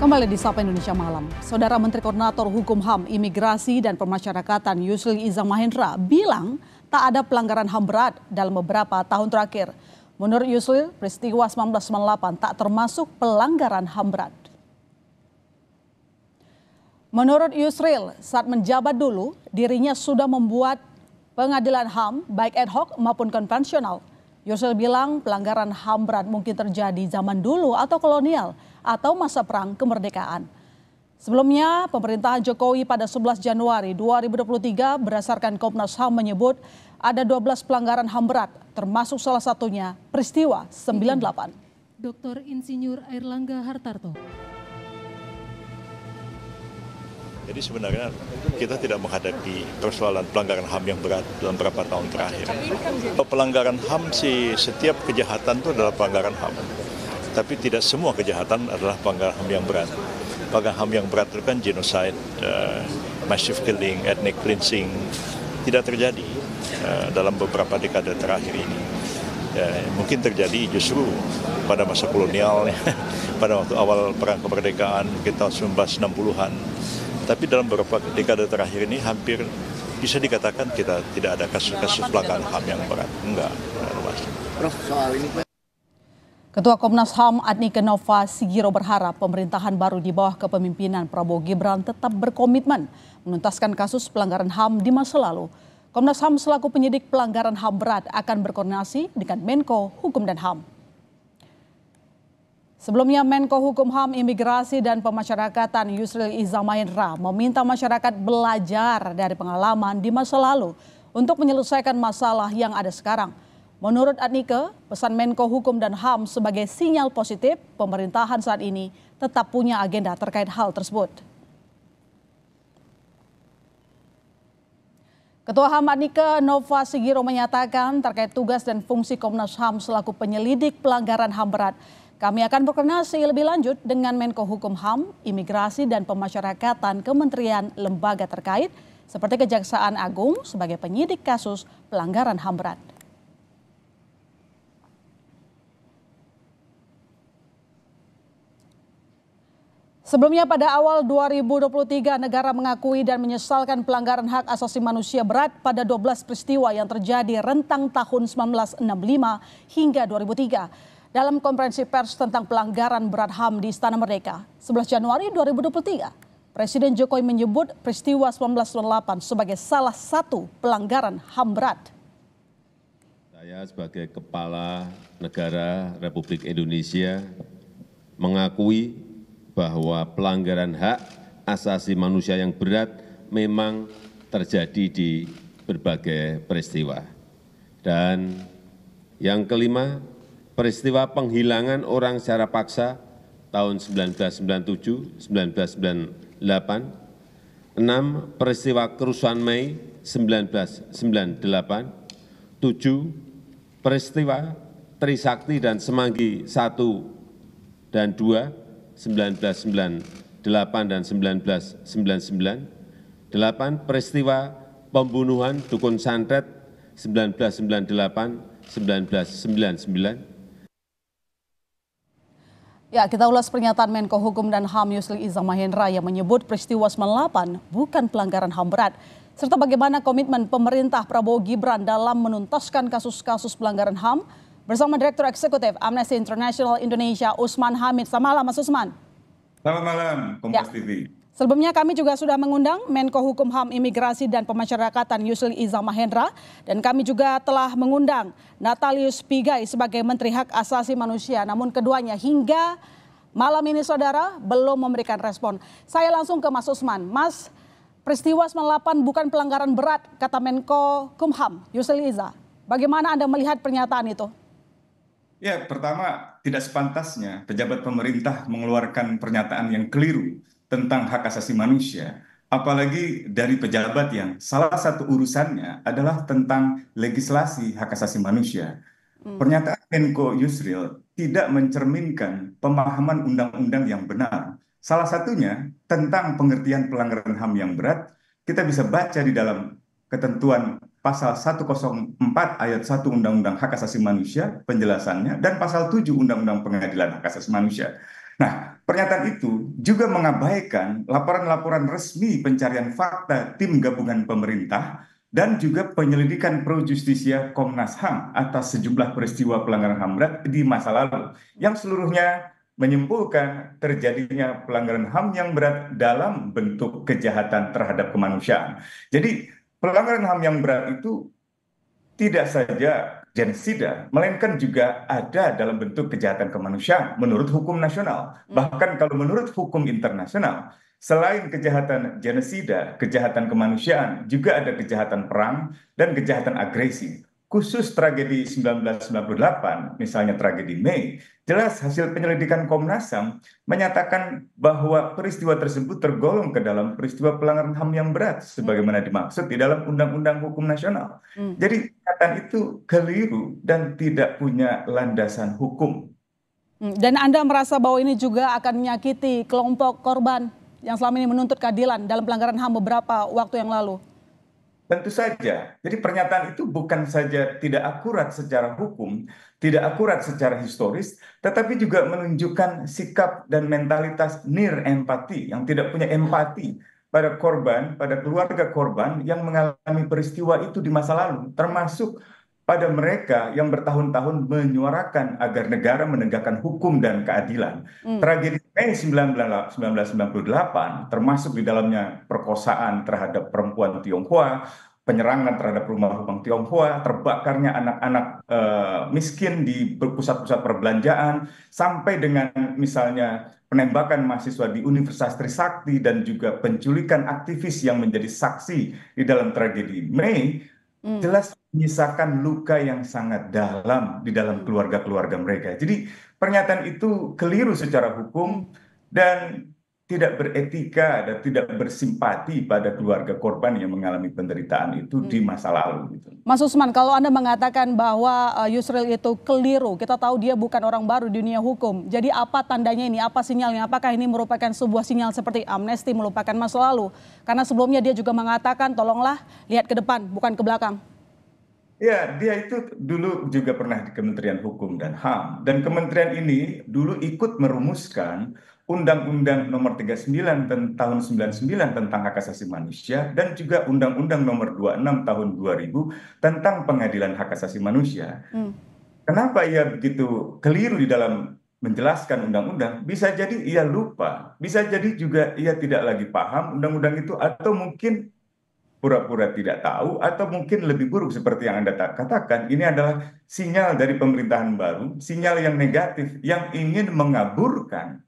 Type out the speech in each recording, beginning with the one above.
Kembali di Sapa Indonesia Malam, Saudara Menteri Koordinator Hukum HAM, Imigrasi dan Pemasyarakatan Yusli Izzah Mahendra bilang tak ada pelanggaran HAM berat dalam beberapa tahun terakhir. Menurut Yusli, peristiwa 1998 tak termasuk pelanggaran HAM berat. Menurut Yusril, saat menjabat dulu, dirinya sudah membuat pengadilan HAM, baik ad hoc maupun konvensional, Yosel bilang pelanggaran HAM berat mungkin terjadi zaman dulu atau kolonial atau masa perang kemerdekaan. Sebelumnya, pemerintahan Jokowi pada 11 Januari 2023 berdasarkan Komnas HAM menyebut ada 12 pelanggaran HAM berat, termasuk salah satunya peristiwa 98. Dr. Insinyur Airlangga Hartarto. Jadi sebenarnya kita tidak menghadapi persoalan pelanggaran HAM yang berat dalam beberapa tahun terakhir. Pelanggaran HAM sih setiap kejahatan itu adalah pelanggaran HAM. Tapi tidak semua kejahatan adalah pelanggaran HAM yang berat. Pelanggaran HAM yang berat itu kan genocide, uh, massive killing, ethnic cleansing, tidak terjadi uh, dalam beberapa dekade terakhir ini. Ya, mungkin terjadi justru pada masa kolonial, pada waktu awal perang kemerdekaan, kita 1960-an, tapi dalam beberapa dekade terakhir ini hampir bisa dikatakan kita tidak ada kasus-kasus pelanggaran HAM yang berat. Enggak, Prof, soal ini Ketua Komnas HAM Adni Kenova Sigiro berharap pemerintahan baru di bawah kepemimpinan Prabowo Gibran tetap berkomitmen menuntaskan kasus pelanggaran HAM di masa lalu. Komnas HAM selaku penyidik pelanggaran HAM berat akan berkoordinasi dengan Menko Hukum dan HAM. Sebelumnya Menko Hukum HAM Imigrasi dan Pemasyarakatan Yusril Iza Izamaindra meminta masyarakat belajar dari pengalaman di masa lalu untuk menyelesaikan masalah yang ada sekarang. Menurut Adnike, pesan Menko Hukum dan HAM sebagai sinyal positif pemerintahan saat ini tetap punya agenda terkait hal tersebut. Ketua HAM Adnike Nova Sigiro menyatakan terkait tugas dan fungsi Komnas HAM selaku penyelidik pelanggaran HAM berat, kami akan berkoordinasi lebih lanjut dengan Menko Hukum HAM, Imigrasi dan Pemasyarakatan Kementerian Lembaga terkait seperti Kejaksaan Agung sebagai penyidik kasus pelanggaran HAM berat. Sebelumnya pada awal 2023 negara mengakui dan menyesalkan pelanggaran hak asasi manusia berat pada 12 peristiwa yang terjadi rentang tahun 1965 hingga 2003 dalam konferensi pers tentang pelanggaran berat HAM di Istana Merdeka 11 Januari 2023. Presiden Jokowi menyebut peristiwa 1998 sebagai salah satu pelanggaran HAM berat. Saya sebagai Kepala Negara Republik Indonesia mengakui bahwa pelanggaran hak asasi manusia yang berat memang terjadi di berbagai peristiwa. Dan yang kelima, peristiwa penghilangan orang secara paksa tahun 1997, 1998, 6. peristiwa kerusuhan Mei 1998, 7. peristiwa Trisakti dan Semanggi 1 dan 2, 1998 dan 1999, 8. peristiwa pembunuhan Dukun Santet 1998, 1999, Ya, kita ulas pernyataan Menko Hukum dan HAM Yusli Iza Mahendra yang menyebut peristiwa 98 bukan pelanggaran HAM berat, serta bagaimana komitmen pemerintah Prabowo Gibran dalam menuntaskan kasus-kasus pelanggaran HAM bersama Direktur Eksekutif Amnesty International Indonesia Usman Hamid. Selamat malam, Mas Usman. Selamat malam, Kompas ya. TV. Sebelumnya kami juga sudah mengundang Menko Hukum HAM Imigrasi dan Pemasyarakatan Yusli Iza Mahendra dan kami juga telah mengundang Natalius Pigai sebagai Menteri Hak Asasi Manusia. Namun keduanya hingga malam ini saudara belum memberikan respon. Saya langsung ke Mas Usman. Mas, peristiwa 98 bukan pelanggaran berat kata Menko Kumham Yusli Iza. Bagaimana Anda melihat pernyataan itu? Ya, pertama tidak sepantasnya pejabat pemerintah mengeluarkan pernyataan yang keliru tentang hak asasi manusia, apalagi dari pejabat yang salah satu urusannya adalah tentang legislasi hak asasi manusia. Hmm. Pernyataan Menko Yusril tidak mencerminkan pemahaman undang-undang yang benar. Salah satunya tentang pengertian pelanggaran HAM yang berat, kita bisa baca di dalam ketentuan pasal 104 ayat 1 Undang-Undang Hak Asasi Manusia penjelasannya dan pasal 7 Undang-Undang Pengadilan Hak Asasi Manusia. Nah, pernyataan itu juga mengabaikan laporan-laporan resmi pencarian fakta tim gabungan pemerintah dan juga penyelidikan pro justisia Komnas HAM atas sejumlah peristiwa pelanggaran HAM berat di masa lalu yang seluruhnya menyimpulkan terjadinya pelanggaran HAM yang berat dalam bentuk kejahatan terhadap kemanusiaan. Jadi pelanggaran HAM yang berat itu tidak saja genosida, melainkan juga ada dalam bentuk kejahatan kemanusiaan menurut hukum nasional. Hmm. Bahkan kalau menurut hukum internasional, selain kejahatan genosida, kejahatan kemanusiaan, juga ada kejahatan perang dan kejahatan agresi khusus tragedi 1998, misalnya tragedi Mei, jelas hasil penyelidikan Komnas HAM menyatakan bahwa peristiwa tersebut tergolong ke dalam peristiwa pelanggaran HAM yang berat sebagaimana hmm. dimaksud di dalam Undang-Undang Hukum Nasional. Hmm. Jadi kataan itu keliru dan tidak punya landasan hukum. Hmm. Dan Anda merasa bahwa ini juga akan menyakiti kelompok korban yang selama ini menuntut keadilan dalam pelanggaran HAM beberapa waktu yang lalu? Tentu saja. Jadi pernyataan itu bukan saja tidak akurat secara hukum, tidak akurat secara historis, tetapi juga menunjukkan sikap dan mentalitas nir empati yang tidak punya empati pada korban, pada keluarga korban yang mengalami peristiwa itu di masa lalu, termasuk pada mereka yang bertahun-tahun menyuarakan agar negara menegakkan hukum dan keadilan. Hmm. Tragedi Mei 1998 termasuk di dalamnya perkosaan terhadap perempuan Tionghoa, penyerangan terhadap rumah-rumah Tionghoa, terbakarnya anak-anak e, miskin di pusat-pusat perbelanjaan, sampai dengan misalnya penembakan mahasiswa di Universitas Trisakti dan juga penculikan aktivis yang menjadi saksi di dalam tragedi Mei, hmm. jelas menyisakan luka yang sangat dalam di dalam keluarga-keluarga mereka. Jadi pernyataan itu keliru secara hukum dan tidak beretika dan tidak bersimpati pada keluarga korban yang mengalami penderitaan itu di hmm. masa lalu. Gitu. Mas Usman, kalau Anda mengatakan bahwa uh, Yusril itu keliru, kita tahu dia bukan orang baru di dunia hukum. Jadi apa tandanya ini, apa sinyalnya, apakah ini merupakan sebuah sinyal seperti amnesti melupakan masa lalu? Karena sebelumnya dia juga mengatakan tolonglah lihat ke depan, bukan ke belakang. Ya, dia itu dulu juga pernah di Kementerian Hukum dan HAM. Dan kementerian ini dulu ikut merumuskan Undang-Undang Nomor 39 tahun 99 tentang hak asasi manusia dan juga Undang-Undang Nomor 26 tahun 2000 tentang pengadilan hak asasi manusia. Hmm. Kenapa ia begitu keliru di dalam menjelaskan undang-undang, bisa jadi ia lupa, bisa jadi juga ia tidak lagi paham undang-undang itu atau mungkin pura-pura tidak tahu atau mungkin lebih buruk seperti yang Anda katakan ini adalah sinyal dari pemerintahan baru, sinyal yang negatif yang ingin mengaburkan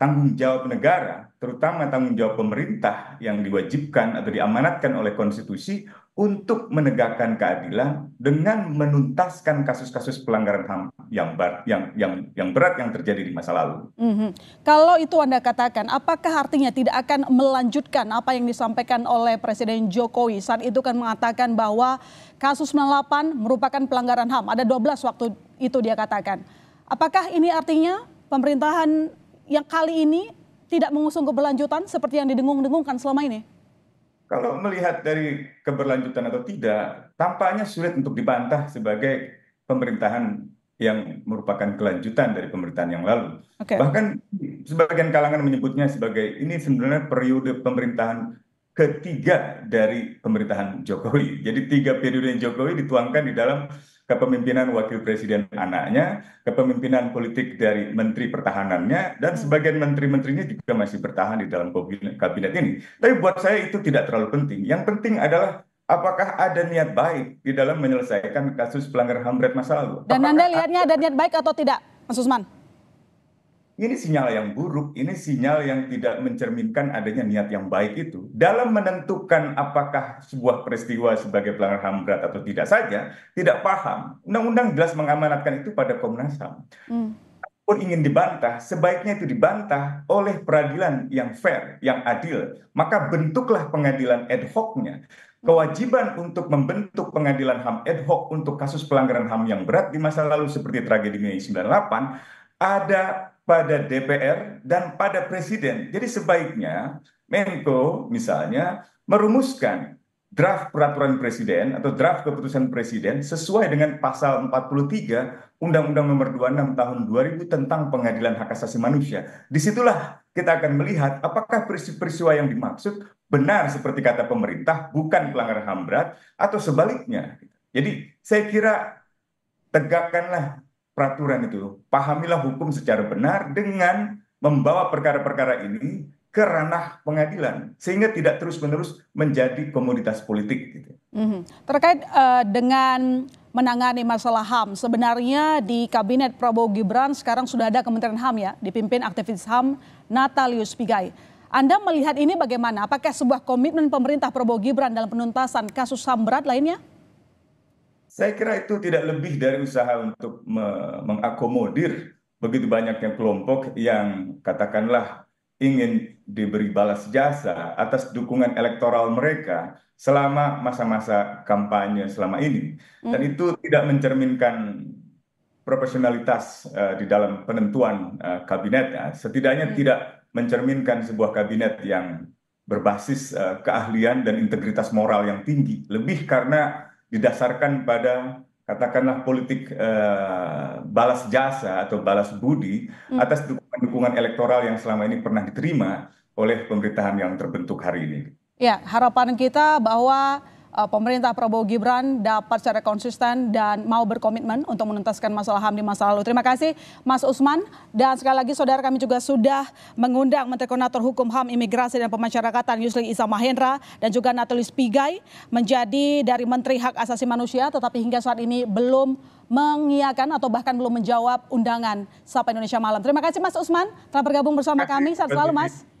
tanggung jawab negara, terutama tanggung jawab pemerintah yang diwajibkan atau diamanatkan oleh konstitusi untuk menegakkan keadilan dengan menuntaskan kasus-kasus pelanggaran HAM yang, bar, yang, yang, yang berat yang terjadi di masa lalu. Mm -hmm. Kalau itu Anda katakan, apakah artinya tidak akan melanjutkan apa yang disampaikan oleh Presiden Jokowi? Saat itu kan mengatakan bahwa kasus 98 merupakan pelanggaran HAM. Ada 12 waktu itu dia katakan. Apakah ini artinya pemerintahan yang kali ini tidak mengusung keberlanjutan seperti yang didengung-dengungkan selama ini? Kalau melihat dari keberlanjutan atau tidak, tampaknya sulit untuk dibantah sebagai pemerintahan yang merupakan kelanjutan dari pemerintahan yang lalu. Okay. Bahkan sebagian kalangan menyebutnya sebagai ini sebenarnya periode pemerintahan ketiga dari pemerintahan Jokowi. Jadi tiga periode Jokowi dituangkan di dalam kepemimpinan wakil presiden anaknya, kepemimpinan politik dari menteri pertahanannya, dan hmm. sebagian menteri-menterinya juga masih bertahan di dalam kabinet ini. Tapi buat saya itu tidak terlalu penting. Yang penting adalah apakah ada niat baik di dalam menyelesaikan kasus pelanggar HAM berat masa lalu. Dan apakah Anda lihatnya ada niat baik atau tidak, Mas Usman? ini sinyal yang buruk, ini sinyal yang tidak mencerminkan adanya niat yang baik itu. Dalam menentukan apakah sebuah peristiwa sebagai pelanggaran HAM berat atau tidak saja, tidak paham. Undang-undang jelas mengamanatkan itu pada Komnas HAM. Hmm. Pun ingin dibantah, sebaiknya itu dibantah oleh peradilan yang fair, yang adil. Maka bentuklah pengadilan ad hoc-nya. Kewajiban untuk membentuk pengadilan HAM ad hoc untuk kasus pelanggaran HAM yang berat di masa lalu seperti tragedi Mei 98 ada pada DPR dan pada presiden. Jadi sebaiknya Menko misalnya merumuskan draft peraturan presiden atau draft keputusan presiden sesuai dengan pasal 43 Undang-Undang Nomor 26 Tahun 2000 tentang Pengadilan Hak Asasi Manusia. Disitulah kita akan melihat apakah peristiwa yang dimaksud benar seperti kata pemerintah, bukan pelanggaran HAM berat atau sebaliknya. Jadi saya kira tegakkanlah peraturan itu. Pahamilah hukum secara benar dengan membawa perkara-perkara ini ke ranah pengadilan sehingga tidak terus-menerus menjadi komoditas politik. Gitu. Mm -hmm. Terkait uh, dengan menangani masalah HAM, sebenarnya di kabinet Prabowo Gibran sekarang sudah ada Kementerian HAM ya, dipimpin aktivis HAM Natalius Pigai. Anda melihat ini bagaimana? Apakah sebuah komitmen pemerintah Prabowo Gibran dalam penuntasan kasus HAM berat lainnya? Saya kira itu tidak lebih dari usaha untuk mengakomodir begitu banyaknya kelompok yang katakanlah ingin diberi balas jasa atas dukungan elektoral mereka selama masa-masa kampanye selama ini. Dan hmm. itu tidak mencerminkan profesionalitas uh, di dalam penentuan uh, kabinet. Ya. Setidaknya hmm. tidak mencerminkan sebuah kabinet yang berbasis uh, keahlian dan integritas moral yang tinggi. Lebih karena didasarkan pada katakanlah politik eh, balas jasa atau balas budi hmm. atas dukungan-dukungan elektoral yang selama ini pernah diterima oleh pemerintahan yang terbentuk hari ini. Ya, harapan kita bahwa Eh, pemerintah Prabowo Gibran dapat secara konsisten dan mau berkomitmen untuk menuntaskan masalah HAM di masa lalu. Terima kasih Mas Usman dan sekali lagi saudara kami juga sudah mengundang Menteri Koordinator Hukum HAM Imigrasi dan Pemasyarakatan Yusli Isa Mahendra dan juga Natalis Pigai menjadi dari Menteri Hak Asasi Manusia tetapi hingga saat ini belum mengiakan atau bahkan belum menjawab undangan Sapa Indonesia Malam. Terima kasih Mas Usman telah bergabung bersama kami. Saat selalu Mas.